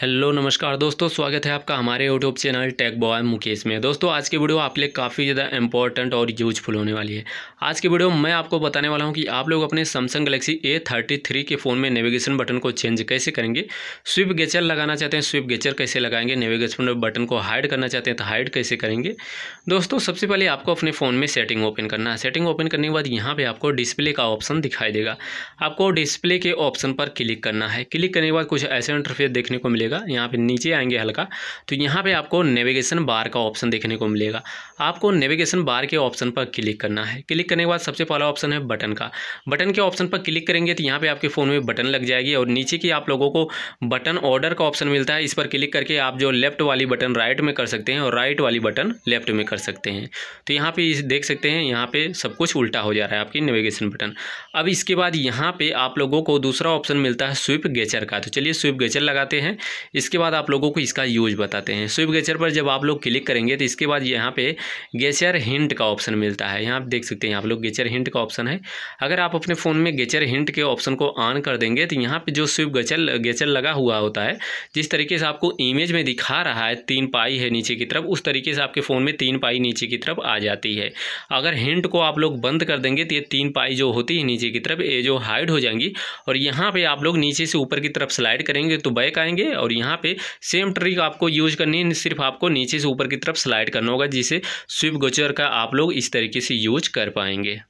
hello नमस्कार दोस्तों स्वागत है आपका हमारे YouTube channel tech boy Mukesh में दोस्तों आज की वीडियो आपके लिए काफ़ी ज़्यादा इंपॉर्टेंट और यूजफुल होने वाली है आज की वीडियो मैं आपको बताने वाला हूं कि आप लोग अपने Samsung Galaxy A thirty three के फ़ोन में नेविगेशन बटन को चेंज कैसे करेंगे स्विप गेचर लगाना चाहते हैं स्विप गेचर कैसे लगाएंगे नेविगेशन बटन को हाइड करना चाहते हैं तो हाइड कैसे करेंगे दोस्तों सबसे पहले आपको अपने फ़ोन में सेटिंग ओपन करना है सेटिंग ओपन करने के बाद यहाँ पर आपको डिस्प्ले का ऑप्शन दिखाई देगा आपको डिस्प्ले के ऑप्शन पर क्लिक करना है क्लिक करने के बाद कुछ ऐसे इंटरफेस देखने को मिले मिलेगा यहाँ पे नीचे आएंगे हल्का तो यहाँ पे आपको नेविगेशन बार का ऑप्शन देखने को मिलेगा आपको नेविगेशन बार के ऑप्शन पर क्लिक करना है क्लिक करने के बाद सबसे पहला ऑप्शन है बटन का बटन के ऑप्शन पर क्लिक करेंगे तो यहाँ पर आपके फ़ोन में बटन लग जाएगी और नीचे की आप लोगों को बटन ऑर्डर का ऑप्शन मिलता है इस पर क्लिक करके आप जो लेफ्ट वाली बटन राइट में कर सकते हैं और राइट वाली बटन लेफ्ट में कर सकते हैं तो यहाँ पर देख सकते हैं यहाँ पर सब कुछ उल्टा हो जा रहा है आपकी नेविगेशन बटन अब इसके बाद यहाँ पर आप लोगों को दूसरा ऑप्शन मिलता है स्विप गेचर का तो चलिए स्विप गेचर लगाते हैं इसके बाद आप लोगों को इसका यूज बताते हैं स्विप गेचर पर जब आप लोग क्लिक करेंगे तो इसके बाद यहाँ पे गेचर हिंट का ऑप्शन मिलता है यहाँ आप देख सकते हैं आप लोग गेचर हिंट का ऑप्शन है अगर आप अपने फ़ोन में गेचर हिंट के ऑप्शन को ऑन कर देंगे तो यहाँ पर जो स्विप गेचर गेचर लगा हुआ होता है जिस तरीके से आपको इमेज में दिखा रहा है तीन पाई है नीचे की तरफ उस तरीके से आपके फ़ोन में तीन पाई नीचे की तरफ आ जाती है अगर हिंट को आप लोग बंद कर देंगे तो ये तीन पाई जो होती है नीचे की तरफ ये जो हाइड हो जाएंगी और यहाँ पर आप लोग नीचे से ऊपर की तरफ स्लाइड करेंगे तो बैक आएंगे और और यहाँ पे सेम ट्रिक आपको यूज करनी है सिर्फ आपको नीचे से ऊपर की तरफ स्लाइड करना होगा जिसे स्विप गोचर का आप लोग इस तरीके से यूज कर पाएंगे